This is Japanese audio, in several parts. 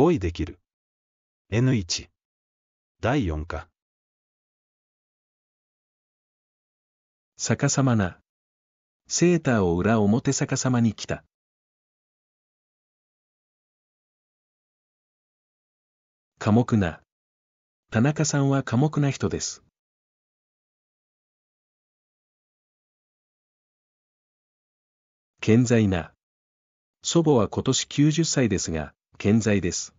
5位できる。N1 第4課逆さまなセーターを裏表逆さまに来た。寡黙な田中さんは寡黙な人です。健在な祖母は今年90歳ですが、健在です。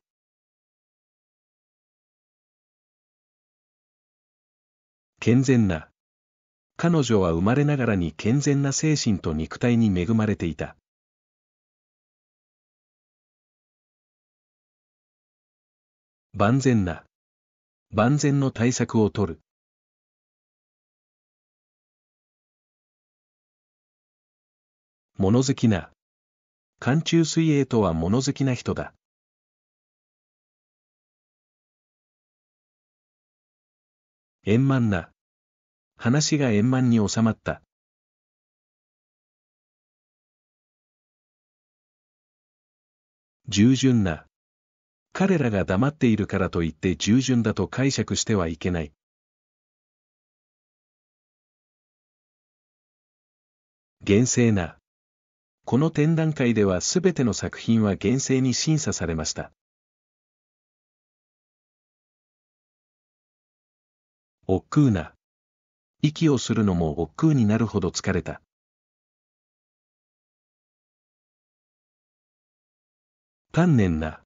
健全な。彼女は生まれながらに健全な精神と肉体に恵まれていた。万全な。万全の対策を取る。物好きな。寒中水泳とは物好きな人だ。円満な。話が円満に収まった。従順な。彼らが黙っているからといって従順だと解釈してはいけない。厳正な。この展覧会ではすべての作品は厳正に審査されました。億劫な。息をするのも億劫になるほど疲れた。丹念な。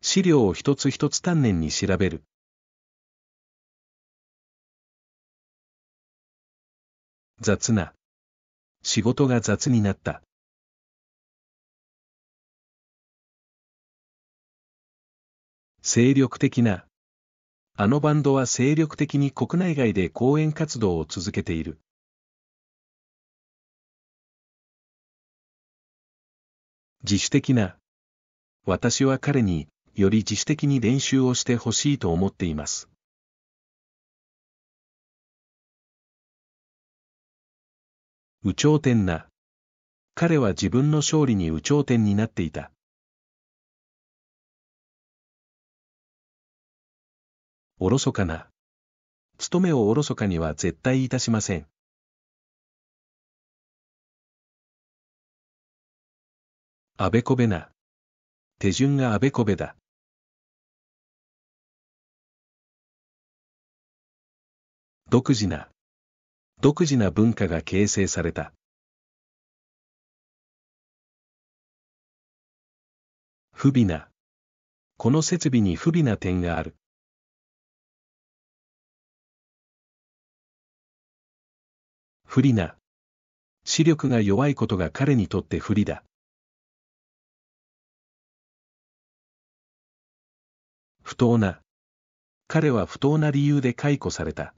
資料を一つ一つ丹念に調べる。雑な。仕事が雑になった。精力的な。あのバンドは精力的に国内外で講演活動を続けている。自主的な。私は彼に、より自主的に練習をしてほしいと思っています。有頂天な。彼は自分の勝利に有頂天になっていた。おろそかな。務めをおろそかには絶対いたしません。あべこべな。手順があべこべだ。独自な。独自な文化が形成された。不備な。この設備に不備な点がある。不利な。視力が弱いことが彼にとって不利だ。不当な。彼は不当な理由で解雇された。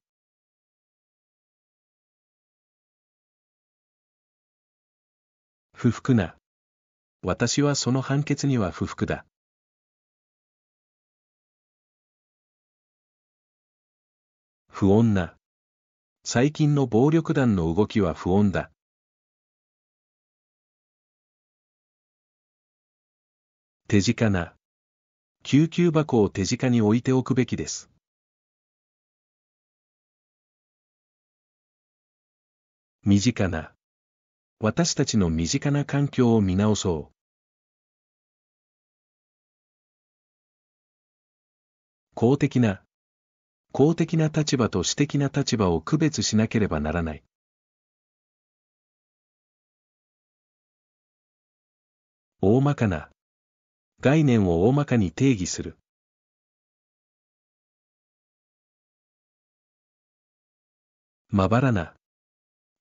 不服な。私はその判決には不服だ。不穏な。最近の暴力団の動きは不穏だ。手近な。救急箱を手近に置いておくべきです。身近な。私たちの身近な環境を見直そう。公的な。公的な立場と私的な立場を区別しなければならない。大まかな概念を大まかに定義する。まばらな。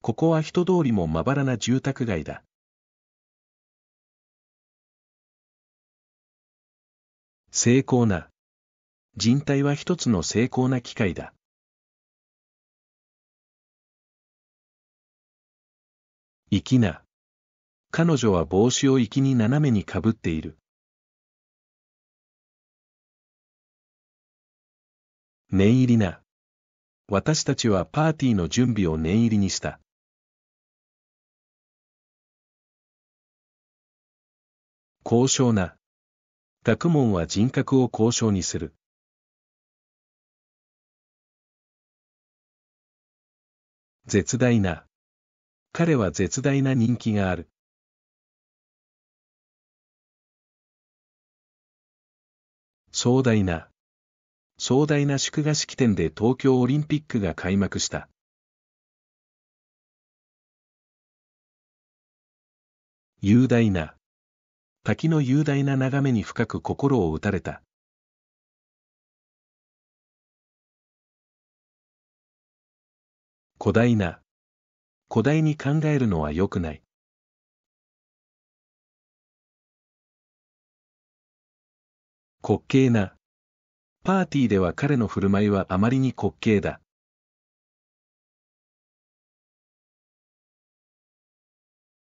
ここは人通りもまばらな住宅街だ。精巧な。人体は一つの精巧な機械だ。生きな。彼女は帽子を粋に斜めにかぶっている。念入りな。私たちはパーティーの準備を念入りにした。高尚な。学問は人格を高尚にする。絶大な。彼は絶大な人気がある。壮大な。壮大な祝賀式典で東京オリンピックが開幕した。雄大な。滝の雄大な眺めに深く心を打たれた。古代な。古代に考えるのは良くない。滑稽な。パーティーでは彼の振る舞いはあまりに滑稽だ。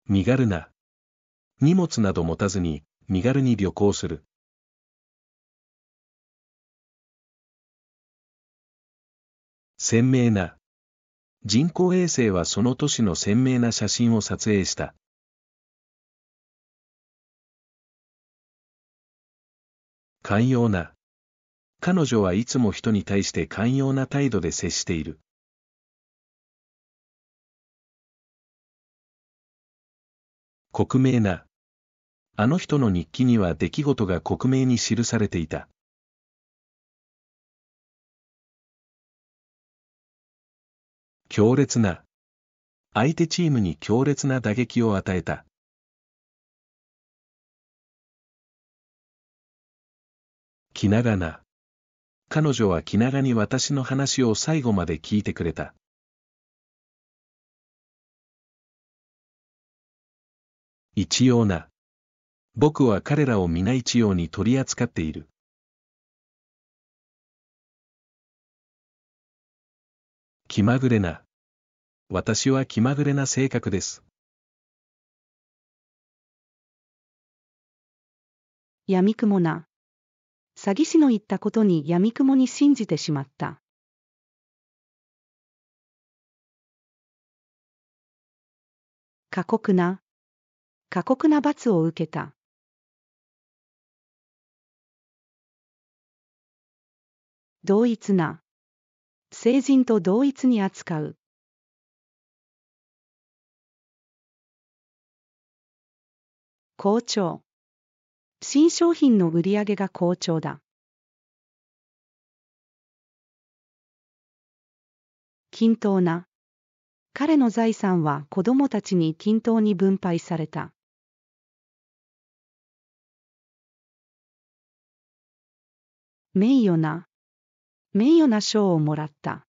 身軽な。荷物など持たずに、身軽に旅行する。鮮明な。人工衛星はその都市の鮮明な写真を撮影した。寛容な。彼女はいつも人に対して寛容な態度で接している。克明な。あの人の日記には出来事が克明に記されていた。強烈な。相手チームに強烈な打撃を与えた。気長な。彼女は気長に私の話を最後まで聞いてくれた。一様な。僕は彼らを皆一様に取り扱っている。気まぐれな。私は気まぐれな性格です。やみくもな。詐欺師の言ったことにやみくもに信じてしまった。過酷な。過酷な罰を受けた。同一な。成人と同一に扱う。好調。新商品の売り上げが好調だ。均等な。彼の財産は子供たちに均等に分配された。名誉な。名誉な賞をもらった。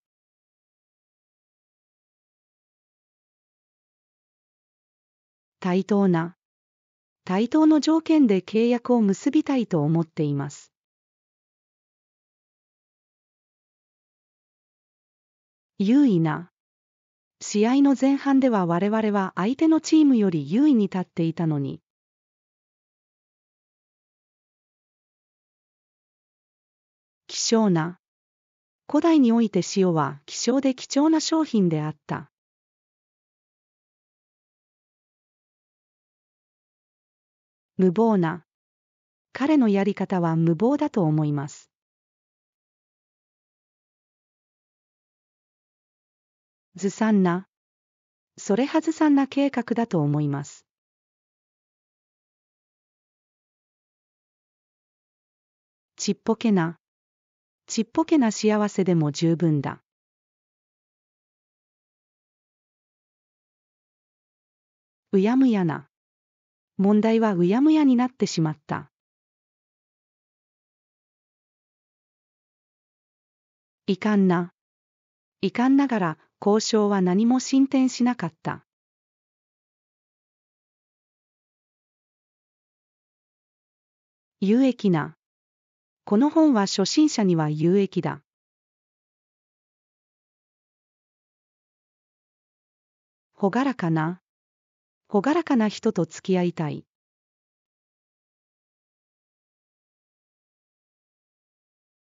対等な。対等の条件で契約を結びたいと思っています。優位な試合の前半では我々は相手のチームより優位に立っていたのに希少な古代において塩は希少で貴重な商品であった。無謀な。彼のやり方は無謀だと思います。ずさんな。それはずさんな計画だと思います。ちっぽけな。ちっぽけな幸せでも十分だ。うやむやな。問題はうやむやになってしまった。遺憾な。遺憾ながら交渉は何も進展しなかった。有益な。この本は初心者には有益だ。ほがらかな。朗らかな人と付き合いたい。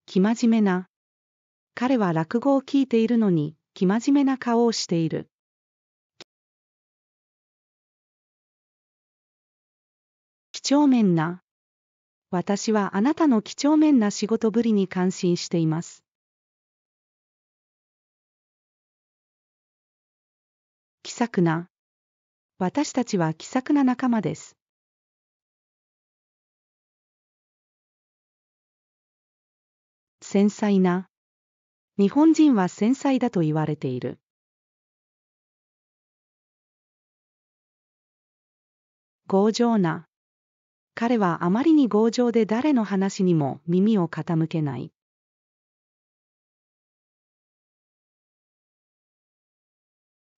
生真面目な。彼は落語を聞いているのに、生真面目な顔をしている。几帳面な。私はあなたの几帳面な仕事ぶりに感心しています。気さくな。私たちは気さくな仲間です。繊細な。日本人は繊細だと言われている。強情な。彼はあまりに強情で誰の話にも耳を傾けない。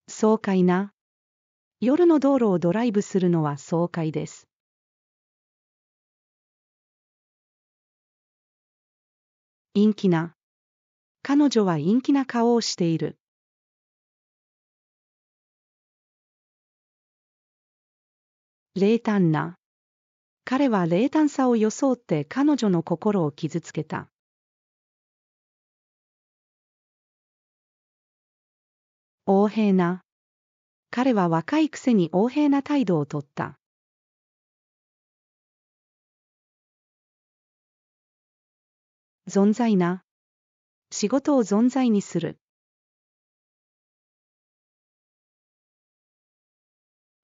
爽快な。夜の道路をドライブするのは爽快です。陰気な。彼女は陰気な顔をしている。冷淡な。彼は冷淡さを装って彼女の心を傷つけた。横平な。彼は若いくせに横柄な態度をとった。存在な。仕事を存在にする。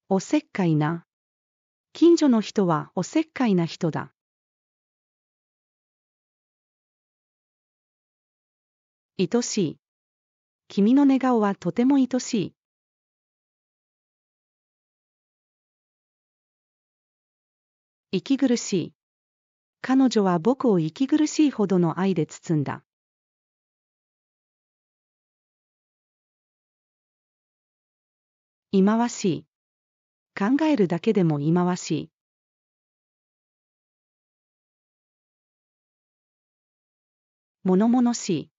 おせっかいな。近所の人はおせっかいな人だ。愛しい。君の寝顔はとても愛しい。息苦しい。彼女は僕を息苦しいほどの愛で包んだ。忌まわしい。考えるだけでも忌まわしい。物々しい。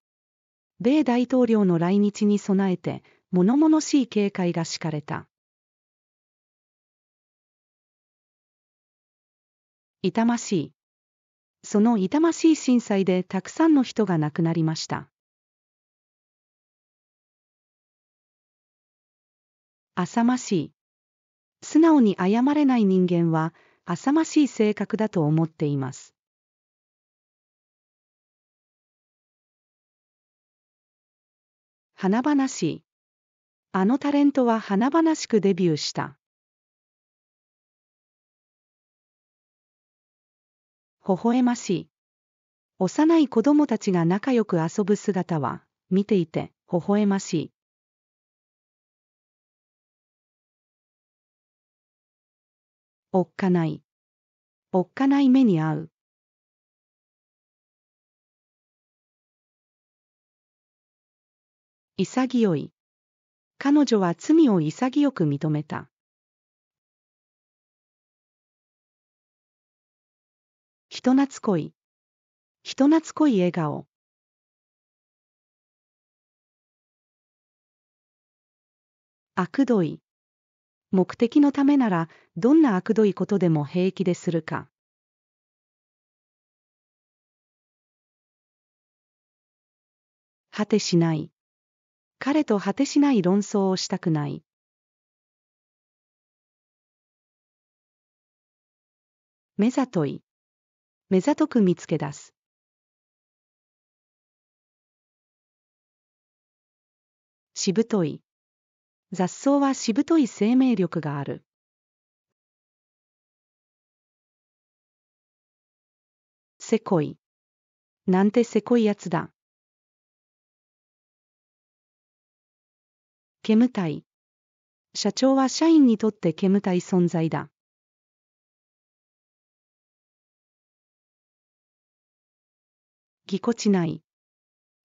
米大統領の来日に備えて、物々しい警戒が敷かれた。痛ましい。その痛ましい震災でたくさんの人が亡くなりました。浅ましい。素直に謝れない人間は、浅ましい性格だと思っています。花々しい。あのタレントは華々しくデビューした。微笑ましい。幼い子供たちが仲良く遊ぶ姿は、見ていて、微笑ましい。おっかない。おっかない目に遭う。潔い。彼女は罪を潔く認めた。人懐こい。人懐こい笑顔。悪どい。目的のためなら、どんな悪どいことでも平気でするか。果てしない。彼と果てしない論争をしたくない。目ざとい。目ざとく見つけ出す。しぶとい。雑草はしぶとい生命力がある。せこい。なんてせこいやつだ。煙たい。社長は社員にとって煙たい存在だ。ぎこちない。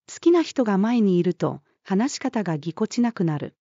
好きな人が前にいると話し方がぎこちなくなる。